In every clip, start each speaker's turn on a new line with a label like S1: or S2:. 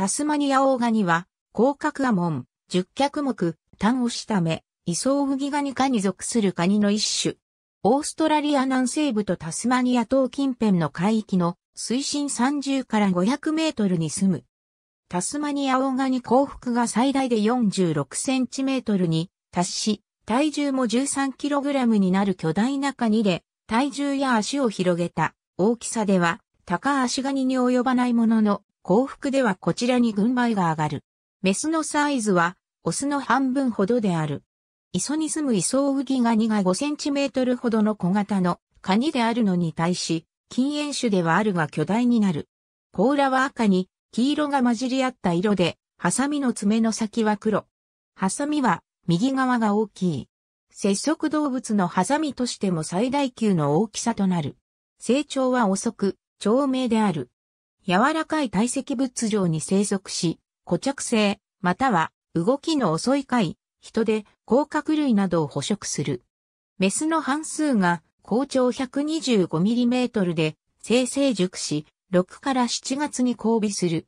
S1: タスマニアオオガニは、甲殻モン、十脚目、単押した目、イソウフギガニ科に属するカニの一種。オーストラリア南西部とタスマニア島近辺の海域の水深30から500メートルに住む。タスマニアオオガニ幸福が最大で46センチメートルに達し、体重も13キログラムになる巨大なカニで、体重や足を広げた大きさでは、高足ガニに及ばないものの、幸福ではこちらに軍配が上がる。メスのサイズは、オスの半分ほどである。磯に住むイソウギガニが5センチメートルほどの小型のカニであるのに対し、禁煙種ではあるが巨大になる。甲羅は赤に、黄色が混じり合った色で、ハサミの爪の先は黒。ハサミは、右側が大きい。接触動物のハサミとしても最大級の大きさとなる。成長は遅く、長命である。柔らかい堆積物上に生息し、固着性、または動きの遅い貝、人で甲殻類などを捕食する。メスの半数が高長 125mm で生成熟し、6から7月に交尾する。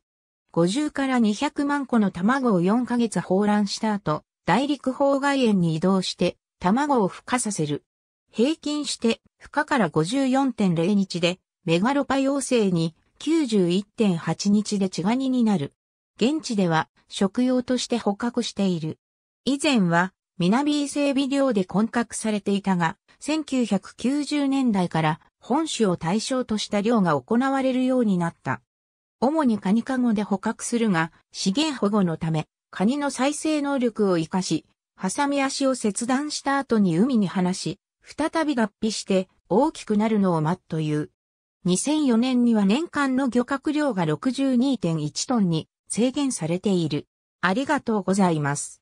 S1: 50から200万個の卵を4ヶ月放卵した後、大陸方外縁に移動して卵を孵化させる。平均して孵化から54.0日でメガロパ陽性に91.8日で血ガニになる。現地では食用として捕獲している。以前は南伊勢エビ漁で混獲されていたが、1990年代から本種を対象とした漁が行われるようになった。主にカニカゴで捕獲するが、資源保護のため、カニの再生能力を活かし、ハサミ足を切断した後に海に放し、再び脱皮して大きくなるのを待っという2004年には年間の漁獲量が62.1トンに制限されている。ありがとうございます。